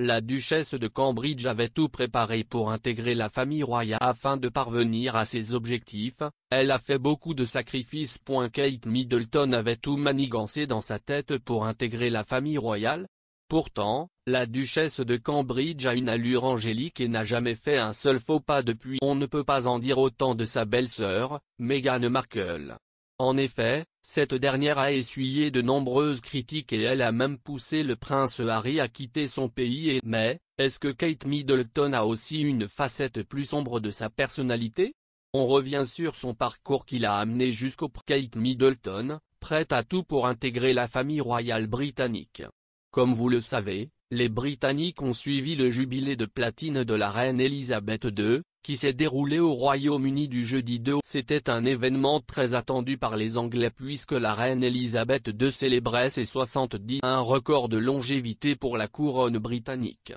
La duchesse de Cambridge avait tout préparé pour intégrer la famille royale afin de parvenir à ses objectifs, elle a fait beaucoup de sacrifices. Kate Middleton avait tout manigancé dans sa tête pour intégrer la famille royale. Pourtant, la duchesse de Cambridge a une allure angélique et n'a jamais fait un seul faux pas depuis. On ne peut pas en dire autant de sa belle-sœur, Meghan Markle. En effet, cette dernière a essuyé de nombreuses critiques et elle a même poussé le prince Harry à quitter son pays et mais, est-ce que Kate Middleton a aussi une facette plus sombre de sa personnalité On revient sur son parcours qui l'a amené jusqu'au Kate Middleton, prête à tout pour intégrer la famille royale britannique. Comme vous le savez, les Britanniques ont suivi le jubilé de platine de la reine Elisabeth II, qui s'est déroulé au Royaume-Uni du jeudi 2 C'était un événement très attendu par les Anglais puisque la reine Elisabeth II célébrait ses 70 un record de longévité pour la couronne britannique.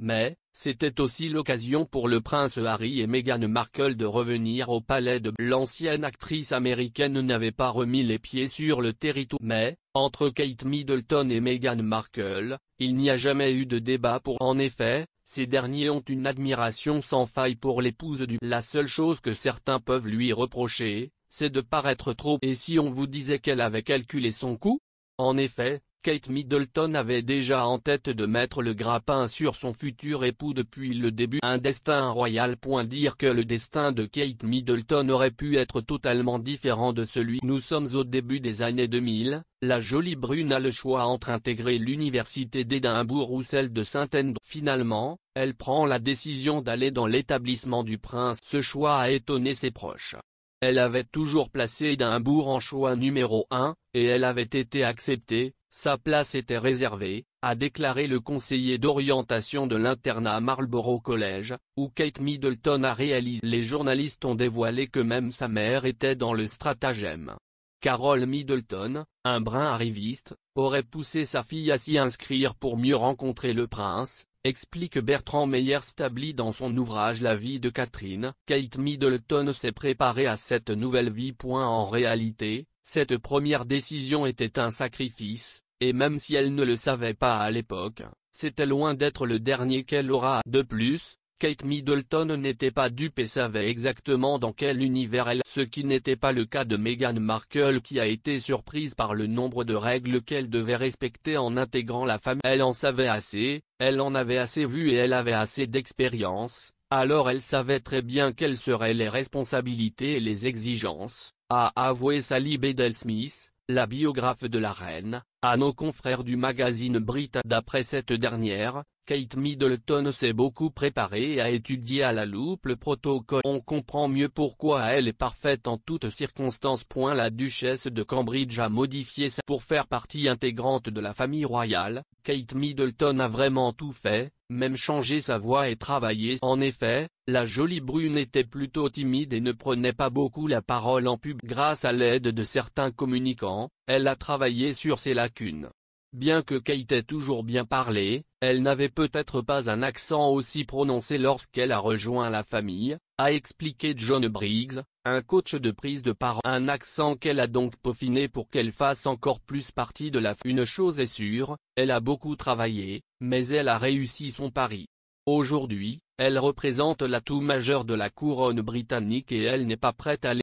Mais, c'était aussi l'occasion pour le prince Harry et Meghan Markle de revenir au palais de L'ancienne actrice américaine n'avait pas remis les pieds sur le territoire mais, entre Kate Middleton et Meghan Markle, il n'y a jamais eu de débat pour en effet, ces derniers ont une admiration sans faille pour l'épouse du La seule chose que certains peuvent lui reprocher, c'est de paraître trop et si on vous disait qu'elle avait calculé son coup En effet, Kate Middleton avait déjà en tête de mettre le grappin sur son futur époux depuis le début. Un destin royal. Point Dire que le destin de Kate Middleton aurait pu être totalement différent de celui. Nous sommes au début des années 2000, la jolie brune a le choix entre intégrer l'université d'Édimbourg ou celle de Saint-Anne. Finalement, elle prend la décision d'aller dans l'établissement du prince. Ce choix a étonné ses proches. Elle avait toujours placé Édimbourg en choix numéro 1, et elle avait été acceptée, sa place était réservée, a déclaré le conseiller d'orientation de l'internat Marlborough College, où Kate Middleton a réalisé. Les journalistes ont dévoilé que même sa mère était dans le stratagème. Carole Middleton, un brin arriviste, aurait poussé sa fille à s'y inscrire pour mieux rencontrer le prince, explique Bertrand Meyer Stabli dans son ouvrage La vie de Catherine. Kate Middleton s'est préparée à cette nouvelle vie. En réalité, cette première décision était un sacrifice, et même si elle ne le savait pas à l'époque, c'était loin d'être le dernier qu'elle aura. De plus, Kate Middleton n'était pas dupe et savait exactement dans quel univers elle ce qui n'était pas le cas de Meghan Markle qui a été surprise par le nombre de règles qu'elle devait respecter en intégrant la famille. Elle en savait assez, elle en avait assez vu et elle avait assez d'expérience, alors elle savait très bien quelles seraient les responsabilités et les exigences, a avoué Sally Bedell-Smith, la biographe de la reine, à nos confrères du magazine Brit d'après cette dernière, Kate Middleton s'est beaucoup préparée et a étudié à la loupe le protocole. On comprend mieux pourquoi elle est parfaite en toutes circonstances. La duchesse de Cambridge a modifié sa pour faire partie intégrante de la famille royale. Kate Middleton a vraiment tout fait, même changé sa voix et travaillé. En effet, la jolie brune était plutôt timide et ne prenait pas beaucoup la parole en pub. Grâce à l'aide de certains communicants, elle a travaillé sur ses lacunes. Bien que Kate ait toujours bien parlé, elle n'avait peut-être pas un accent aussi prononcé lorsqu'elle a rejoint la famille, a expliqué John Briggs, un coach de prise de parole. Un accent qu'elle a donc peaufiné pour qu'elle fasse encore plus partie de la Une chose est sûre, elle a beaucoup travaillé, mais elle a réussi son pari. Aujourd'hui, elle représente l'atout majeur de la couronne britannique et elle n'est pas prête à